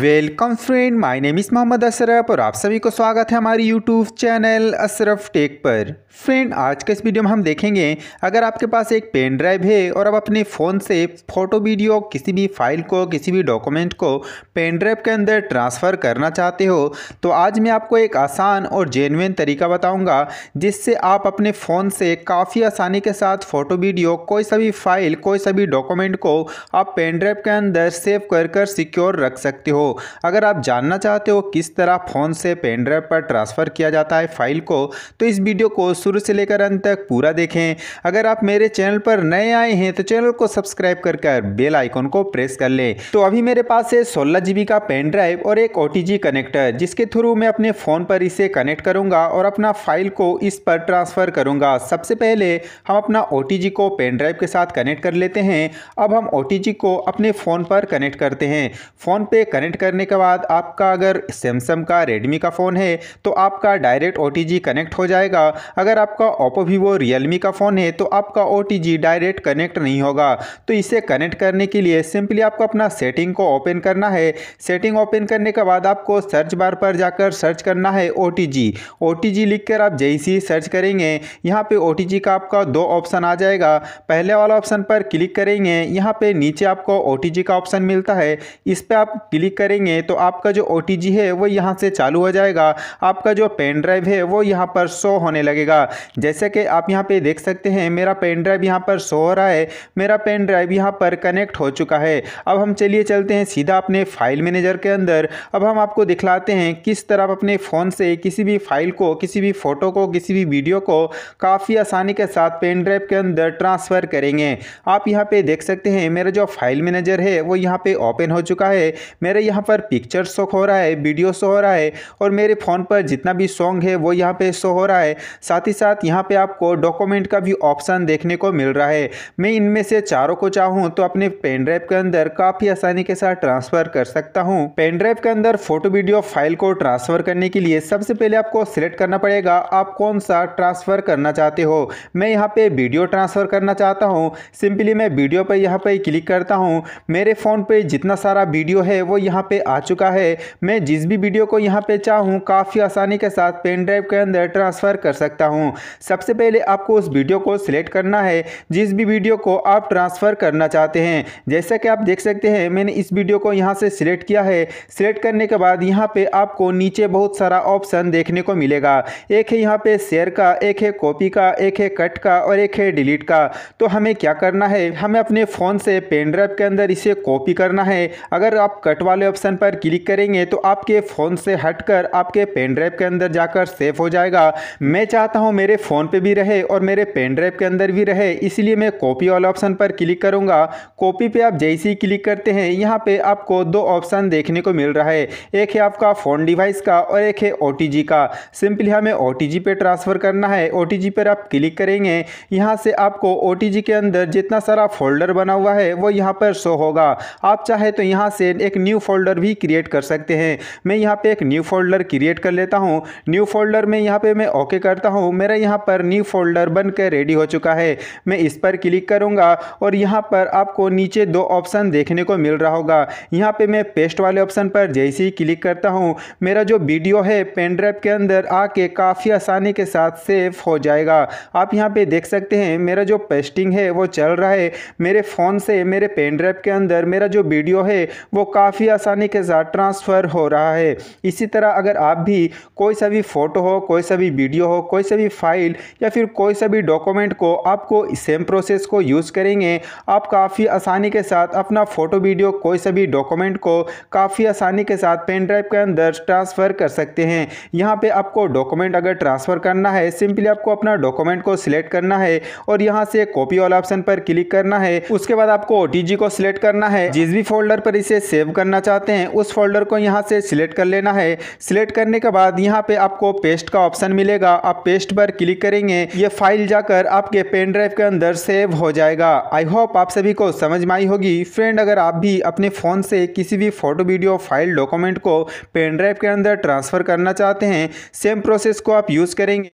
welcome friend my name इस मोहम्मद अशरफ और आप सभी को स्वागत है हमारी यूट्यूब चैनल अशरफ टेक पर फ्रेंड आज के इस वीडियो में हम देखेंगे अगर आपके पास एक पेन ड्राइव है और आप अपने फ़ोन से फ़ोटो वीडियो किसी भी फाइल को किसी भी डॉक्यूमेंट को पेन ड्राइव के अंदर ट्रांसफ़र करना चाहते हो तो आज मैं आपको एक आसान और जेनविन तरीका बताऊँगा जिससे आप अपने फ़ोन से काफ़ी आसानी के साथ फ़ोटो वीडियो कोई सा भी फाइल कोई सा भी डॉक्यूमेंट को आप पेन ड्राइव के अंदर सेव कर कर सिक्योर रख सकते हो अगर आप जानना चाहते हो किस तरह फ़ोन से पेन ड्राइव पर ट्रांसफ़र किया जाता है फाइल को तो इस वीडियो को शुरू से लेकर अंत तक पूरा देखें अगर आप मेरे चैनल पर नए आए हैं तो चैनल को सब्सक्राइब कर कर बेल आइकॉन को प्रेस कर लें तो अभी मेरे पास है सोलह जी का पेन ड्राइव और एक ओ कनेक्टर जिसके थ्रू मैं अपने फ़ोन पर इसे कनेक्ट करूँगा और अपना फाइल को इस पर ट्रांसफ़र करूँगा सबसे पहले हम अपना ओ को पेन ड्राइव के साथ कनेक्ट कर लेते हैं अब हम ओ को अपने फ़ोन पर कनेक्ट करते हैं फ़ोन पे कनेक्ट कनेक्ट करने के बाद आपका अगर सैमसंग का रेडमी का फ़ोन है तो आपका डायरेक्ट ओ कनेक्ट हो जाएगा अगर आपका ओप्पो वीवो रियलमी का फ़ोन है तो आपका ओ डायरेक्ट कनेक्ट नहीं होगा तो इसे कनेक्ट करने के लिए सिंपली आपको अपना सेटिंग को ओपन करना है सेटिंग ओपन करने के बाद आपको सर्च बार पर जाकर सर्च करना है O T G O T G लिख कर आप जैसे ही सर्च करेंगे यहाँ पे ओ टी जी का आपका दो ऑप्शन आ जाएगा पहले वाला ऑप्शन पर क्लिक करेंगे यहाँ पे नीचे आपको ओ टी जी का ऑप्शन मिलता है इस पर आप क्लिक क्लिक करेंगे तो आपका जो ओ है वो यहाँ से चालू हो जाएगा आपका जो पेन ड्राइव है वो यहाँ पर शो होने लगेगा जैसे कि आप यहाँ पे देख सकते हैं मेरा पेन ड्राइव यहाँ पर शो हो रहा है मेरा पेन ड्राइव यहाँ पर कनेक्ट हो चुका है अब हम चलिए चलते हैं सीधा अपने फाइल मैनेजर के अंदर अब हम आपको दिखलाते हैं किस तरह आप अपने फ़ोन से किसी भी फाइल को किसी भी फ़ोटो को किसी भी वीडियो को काफ़ी आसानी के साथ पेन ड्राइव के अंदर ट्रांसफ़र करेंगे आप यहाँ पे देख सकते हैं मेरा जो फाइल मैनेजर है वो यहाँ पे ओपन हो चुका है मेरे यहाँ पर पिक्चर शो हो रहा है वीडियो शो हो रहा है और मेरे फ़ोन पर जितना भी सॉन्ग है वो यहाँ पे शो हो रहा है साथ ही साथ यहाँ पे आपको डॉक्यूमेंट का भी ऑप्शन देखने को मिल रहा है मैं इनमें से चारों को चाहूँ तो अपने पेन ड्राइव के अंदर काफ़ी आसानी के साथ ट्रांसफ़र कर सकता हूँ पेन ड्राइव के अंदर फोटो वीडियो फाइल को ट्रांसफ़र करने के लिए सबसे पहले आपको सिलेक्ट करना पड़ेगा आप कौन सा ट्रांसफ़र करना चाहते हो मैं यहाँ पे वीडियो ट्रांसफ़र करना चाहता हूँ सिंपली मैं वीडियो पर यहाँ पर क्लिक करता हूँ मेरे फ़ोन पर जितना सारा वीडियो है वो यहाँ यहाँ पे आ चुका है मैं जिस भी वीडियो को यहाँ पे चाहूँ काफ़ी आसानी के साथ पेन ड्राइव के अंदर ट्रांसफ़र कर सकता हूँ सबसे पहले आपको उस वीडियो को सिलेक्ट करना है जिस भी वीडियो को आप ट्रांसफ़र करना चाहते हैं जैसा कि आप देख सकते हैं मैंने इस वीडियो को यहाँ से सिलेक्ट किया है सिलेक्ट करने के बाद यहाँ पर आपको नीचे बहुत सारा ऑप्शन देखने को मिलेगा एक है यहाँ पे शेयर का एक है कॉपी का एक है कट का और एक है डिलीट का तो हमें क्या करना है हमें अपने फ़ोन से पेन ड्राइव के अंदर इसे कॉपी करना है अगर आप कट वाले वाले ऑप्शन पर क्लिक करेंगे तो आपके फ़ोन से हटकर आपके पेन ड्राइव के अंदर जाकर सेफ हो जाएगा मैं चाहता हूं मेरे फ़ोन पे भी रहे और मेरे पेन ड्राइव के अंदर भी रहे इसलिए मैं कॉपी वाले ऑप्शन पर क्लिक करूँगा कॉपी पे आप जैसे ही क्लिक करते हैं यहाँ पे आपको दो ऑप्शन देखने को मिल रहा है एक है आपका फ़ोन डिवाइस का और एक है ओ का सिंपली हमें ओ टी ट्रांसफ़र करना है ओ पर आप क्लिक करेंगे यहाँ से आपको ओ के अंदर जितना सारा फोल्डर बना हुआ है वो यहाँ पर शो होगा आप चाहे तो यहाँ से एक न्यू फोल्डर भी क्रिएट कर सकते हैं मैं यहाँ पे एक न्यू फोल्डर क्रिएट कर लेता हूँ न्यू फोल्डर में यहाँ पे मैं ओके करता हूँ मेरा यहाँ पर न्यू फोल्डर बन कर रेडी हो चुका है मैं इस पर क्लिक करूँगा और यहाँ पर आपको नीचे दो ऑप्शन देखने को मिल रहा होगा यहाँ पर मैं पेस्ट वाले ऑप्शन पर जैसे ही क्लिक करता हूँ मेरा जो वीडियो है पेनड्राइव के अंदर आके काफ़ी आसानी के साथ सेफ हो जाएगा आप यहाँ पे देख सकते हैं मेरा जो पेस्टिंग है वो चल रहा है मेरे फ़ोन से मेरे पेनड्राइव के अंदर मेरा जो वीडियो है वो काफ़ी आसानी के साथ ट्रांसफ़र हो रहा है इसी तरह अगर आप भी कोई सा भी फ़ोटो हो कोई सा भी वीडियो हो कोई सा भी फाइल या फिर कोई सा भी डॉक्यूमेंट को आपको सेम प्रोसेस को यूज़ करेंगे आप काफ़ी आसानी के साथ अपना फ़ोटो वीडियो कोई सा भी डॉक्यूमेंट को काफ़ी आसानी के साथ पेन ड्राइव के अंदर ट्रांसफ़र कर सकते हैं यहाँ पर आपको डॉक्यूमेंट अगर ट्रांसफ़र करना है सिंपली आपको अपना डॉक्यूमेंट को सिलेक्ट करना है और यहाँ से कॉपी वाला ऑप्शन पर क्लिक करना है उसके बाद आपको ओ को सिलेक्ट करना है जिस भी फोल्डर पर इसे सेव करना चाहिए चाहते हैं उस फोल्डर को यहाँ से सिलेक्ट कर लेना है सिलेक्ट करने के बाद यहाँ पे आपको पेस्ट का ऑप्शन मिलेगा आप पेस्ट पर क्लिक करेंगे ये फाइल जाकर आपके पेन ड्राइव के अंदर सेव हो जाएगा आई होप आप सभी को समझ में आई होगी फ्रेंड अगर आप भी अपने फ़ोन से किसी भी फोटो वीडियो फाइल डॉक्यूमेंट को पेन ड्राइव के अंदर ट्रांसफ़र करना चाहते हैं सेम प्रोसेस को आप यूज़ करेंगे